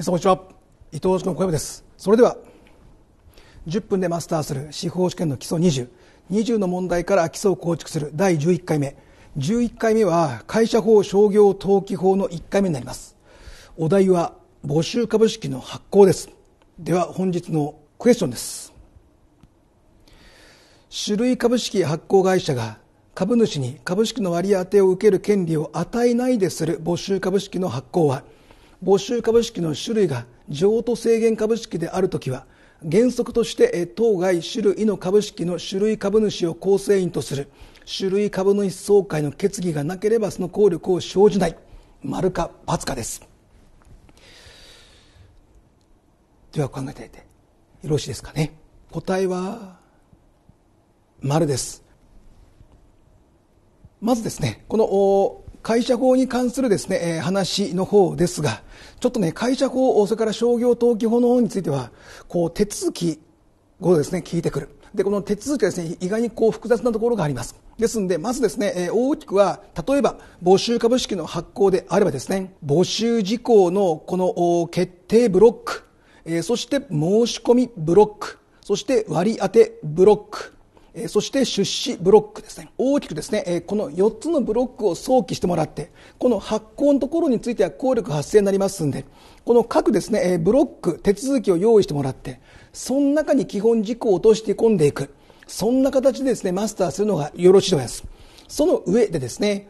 皆さんこんにちは伊藤塾の小山ですそれでは10分でマスターする司法試験の基礎2020 20の問題から基礎を構築する第11回目11回目は会社法商業登記法の1回目になりますお題は募集株式の発行ですでは本日のクエスチョンです種類株式発行会社が株主に株式の割り当てを受ける権利を与えないでする募集株式の発行は「募集株式の種類が譲渡制限株式であるときは原則として当該種類の株式の種類株主を構成員とする種類株主総会の決議がなければその効力を生じない丸か×かですでは考えていてよろしいですかね答えは丸ですまずですねこの会社法に関するですね、えー、話の方ですが、ちょっとね、会社法、それから商業登記法の方については、こう、手続きをですね、聞いてくる。で、この手続きはですね、意外にこう複雑なところがあります。ですんで、まずですね、えー、大きくは、例えば、募集株式の発行であればですね、募集事項のこの決定ブロック、えー、そして申し込みブロック、そして割り当てブロック、えそして出資ブロックですね大きくですね、えこの4つのブロックを想起してもらってこの発行のところについては効力発生になりますんでこの各ですね、えブロック手続きを用意してもらってその中に基本事項を落として込んでいくそんな形でですねマスターするのがよろしいと思いますその上でですね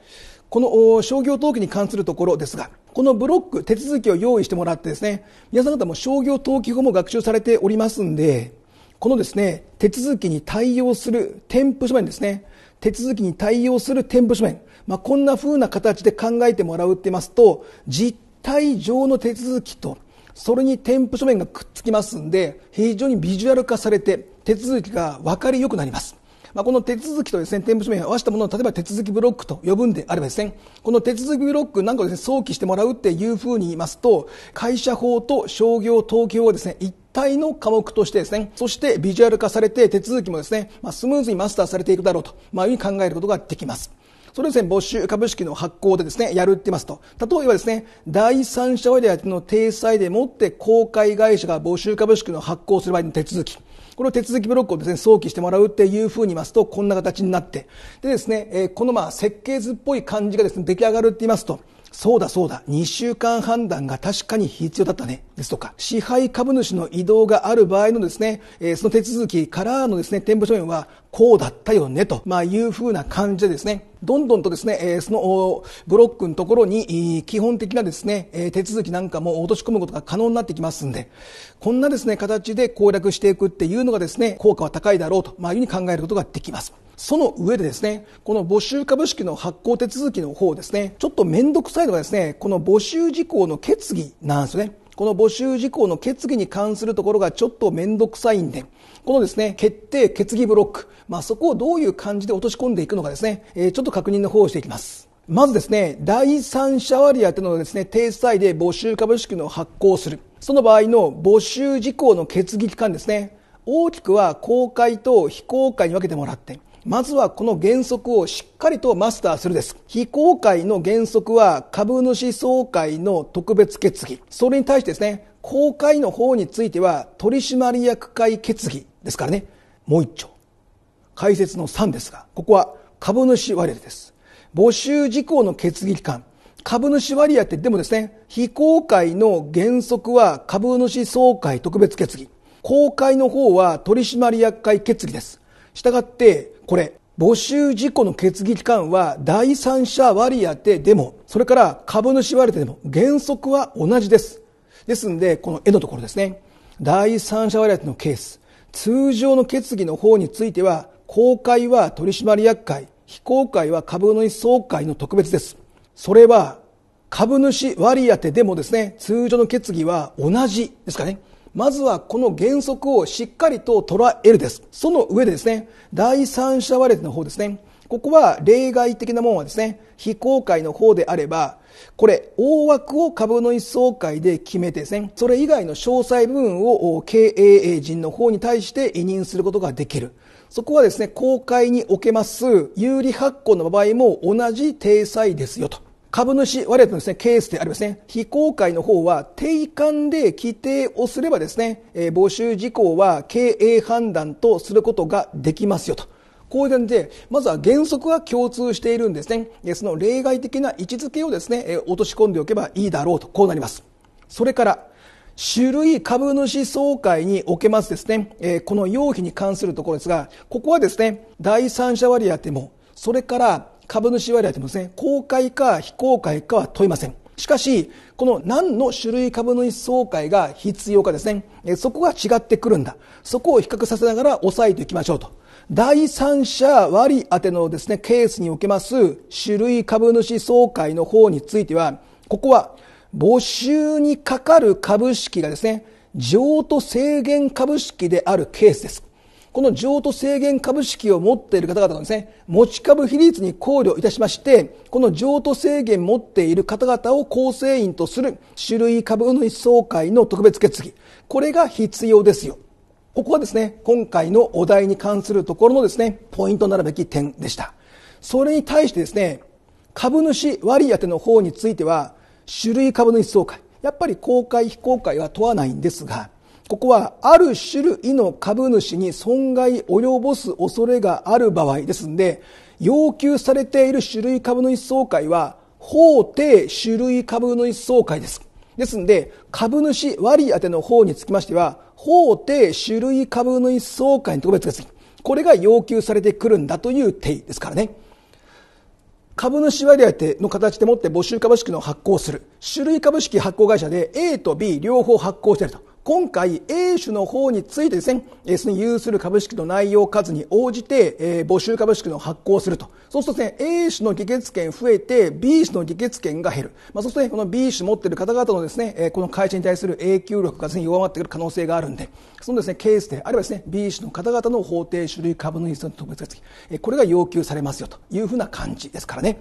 この商業登記に関するところですが、このブロック、手続きを用意してもらってですね、皆さん方も商業登記法も学習されておりますんで、このですね、手続きに対応する添付書面ですね。手続きに対応する添付書面。まあ、こんな風な形で考えてもらうってますと、実態上の手続きと、それに添付書面がくっつきますんで、非常にビジュアル化されて、手続きが分かりよくなります。まあ、この手続きとですね、添付書面を合わせたものを、例えば手続きブロックと呼ぶんであればですね、この手続きブロックなんかをですね、想起してもらうっていうふうに言いますと、会社法と商業統計法をですね、一体の科目としてですね、そしてビジュアル化されて手続きもですね、まあ、スムーズにマスターされていくだろうと、まあ、いうふうに考えることができます。それをですね、募集株式の発行でですね、やるって言いますと、例えばですね、第三者割合の体裁でもって公開会社が募集株式の発行する場合の手続き。この手続きブロックをですね、想起してもらうっていう風に言いますと、こんな形になって、でですね、えこのまあ設計図っぽい感じがですね、出来上がるって言いますと、そうだそうだ、2週間判断が確かに必要だったね、ですとか、支配株主の移動がある場合のですね、えその手続きからのですね、添付書面はこうだったよね、と、まあいう風な感じでですね、どんどんとですね、そのブロックのところに基本的なですね、手続きなんかも落とし込むことが可能になってきますんで、こんなですね、形で攻略していくっていうのがですね、効果は高いだろうと、まあ、いうふうに考えることができます。その上でですね、この募集株式の発行手続きの方ですね、ちょっと面倒くさいのがですね、この募集事項の決議なんですよね。この募集事項の決議に関するところがちょっと面倒くさいんで、このですね、決定決議ブロック、まあ、そこをどういう感じで落とし込んでいくのかですね、えー、ちょっと確認の方をしていきます。まずですね、第三者割当のですね、定裁で募集株式の発行する。その場合の募集事項の決議期間ですね、大きくは公開と非公開に分けてもらって、まずはこの原則をしっかりとマスターするです。非公開の原則は株主総会の特別決議。それに対してですね、公開の方については取締役会決議ですからね。もう一丁。解説の3ですが、ここは株主割合です。募集事項の決議期間。株主割合ってでもですね、非公開の原則は株主総会特別決議。公開の方は取締役会決議です。したがってこれ募集事項の決議期間は第三者割当でもそれから株主割当でも原則は同じですですんでこの絵のところですね第三者割当のケース通常の決議の方については公開は取締役会非公開は株主総会の特別ですそれは株主割当でもですね通常の決議は同じですかねまずはこの原則をしっかりと捉えるです。その上でですね、第三者割れの方ですね。ここは例外的なものはですね、非公開の方であれば、これ、大枠を株主総会で決めてですね、それ以外の詳細部分を経営陣の方に対して委任することができる。そこはですね、公開におけます有利発行の場合も同じ体裁ですよと。株主我々のですね、ケースでありますね、非公開の方は、定款で規定をすればですね、えー、募集事項は経営判断とすることができますよと。こういう点で、まずは原則は共通しているんですね。その例外的な位置づけをですね、えー、落とし込んでおけばいいだろうと、こうなります。それから、種類株主総会におけますですね、えー、この要否に関するところですが、ここはですね、第三者割当も、それから株主割当もですね、公開か非公開かは問いません。しかし、この何の種類株主総会が必要かですね、そこが違ってくるんだ。そこを比較させながら押さえていきましょうと。第三者割当てのですね、ケースにおけます種類株主総会の方については、ここは募集にかかる株式がですね、譲渡制限株式であるケースです。この譲渡制限株式を持っている方々のですね、持ち株比率に考慮いたしまして、この譲渡制限持っている方々を構成員とする種類株主総会の特別決議。これが必要ですよ。ここはですね、今回のお題に関するところのですね、ポイントなるべき点でした。それに対してですね、株主割当の方については、種類株主総会。やっぱり公開非公開は問わないんですが、ここはある種類の株主に損害及ぼす恐れがある場合ですんで、要求されている種類株主総会は、法定種類株主総会です。ですんで、株主割り当ての方につきましては、法定種類株主総会の特別です。これが要求されてくるんだという定義ですからね。株主割当の形でもって募集株式の発行する。種類株式発行会社で A と B 両方発行していると。今回 A 種の方についてですね、その有する株式の内容数に応じて、え募集株式の発行すると。そうするとですね、A 種の議決権増えて B 種の議決権が減る。まあ、そうするとね、この B 種持っている方々のですね、えこの会社に対する影響力が全然弱まってくる可能性があるんで、そのですね、ケースであればですね、B 種の方々の法定種類株主の特別決議、これが要求されますよというふうな感じですからね。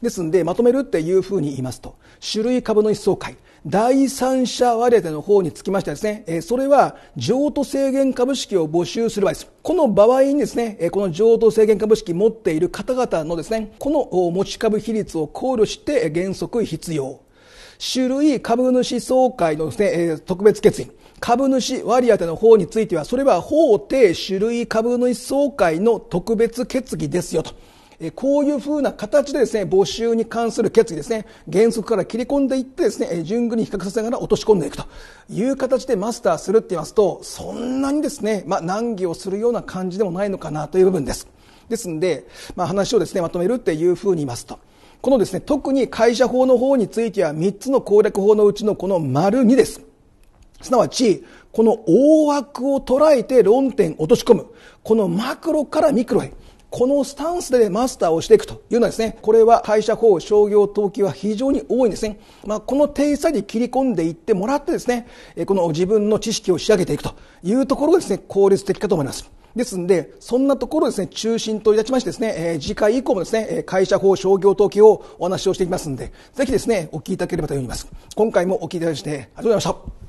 ですんで、まとめるっていうふうに言いますと、種類株主総会、第三者割当の方につきましてはですね、それは譲渡制限株式を募集する場合です。この場合にですね、この譲渡制限株式持っている方々のですね、この持ち株比率を考慮して原則必要。種類株主総会のですね、特別決議。株主割当の方については、それは法定種類株主総会の特別決議ですよと。えこういうふうな形でですね、募集に関する決議ですね、原則から切り込んでいってですね、え順繰りに比較させながら落とし込んでいくという形でマスターするって言いますと、そんなにですね、まあ、難儀をするような感じでもないのかなという部分です。ですんで、まあ、話をですね、まとめるっていうふうに言いますと。このですね、特に会社法の方については3つの攻略法のうちのこの丸2です。すなわち、この大枠を捉えて論点落とし込む。このマクロからミクロへ。このスタンスでマスターをしていくというのはですね、これは会社法、商業登記は非常に多いんですね。まあ、この体裁に切り込んでいってもらってですね、この自分の知識を仕上げていくというところがですね、効率的かと思います。ですんで、そんなところですね、中心といたしましてですね、えー、次回以降もですね、会社法商業登記をお話をしていきますんで、ぜひですね、お聞きいただければと思います。今回もお聞きいただきまして、ありがとうございました。